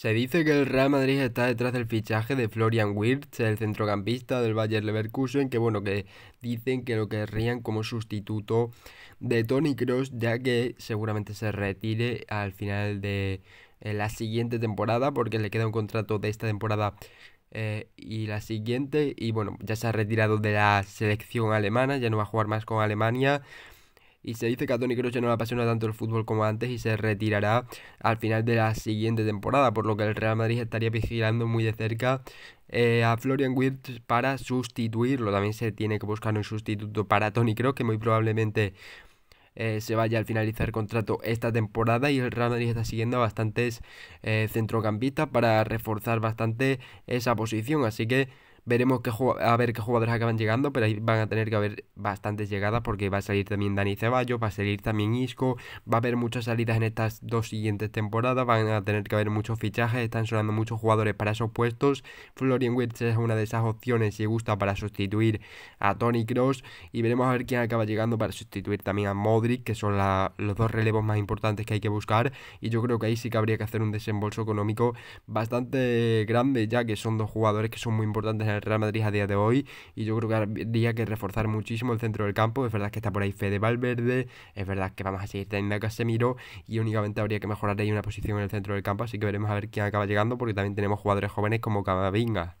Se dice que el Real Madrid está detrás del fichaje de Florian Wirtz, el centrocampista del Bayer Leverkusen, que bueno, que dicen que lo querrían como sustituto de Tony Cross, ya que seguramente se retire al final de eh, la siguiente temporada, porque le queda un contrato de esta temporada eh, y la siguiente. Y bueno, ya se ha retirado de la selección alemana, ya no va a jugar más con Alemania y se dice que a Tony Kroos ya no le apasiona tanto el fútbol como antes y se retirará al final de la siguiente temporada, por lo que el Real Madrid estaría vigilando muy de cerca eh, a Florian Wirtz para sustituirlo. También se tiene que buscar un sustituto para Tony Kroos, que muy probablemente eh, se vaya al finalizar contrato esta temporada y el Real Madrid está siguiendo a bastantes eh, centrocampistas para reforzar bastante esa posición. Así que Veremos qué a ver qué jugadores acaban llegando, pero ahí van a tener que haber bastantes llegadas porque va a salir también Dani Ceballos, va a salir también Isco, va a haber muchas salidas en estas dos siguientes temporadas, van a tener que haber muchos fichajes, están sonando muchos jugadores para esos puestos. Florian Wirtz es una de esas opciones si gusta para sustituir a Tony Cross y veremos a ver quién acaba llegando para sustituir también a Modric, que son los dos relevos más importantes que hay que buscar y yo creo que ahí sí que habría que hacer un desembolso económico bastante grande ya que son dos jugadores que son muy importantes en el Real Madrid a día de hoy. Y yo creo que habría que reforzar muchísimo el centro del campo. Es verdad que está por ahí Fede Valverde, es verdad que vamos a seguir teniendo a Casemiro y únicamente habría que mejorar ahí una posición en el centro del campo. Así que veremos a ver quién acaba llegando, porque también tenemos jugadores jóvenes como Camavinga.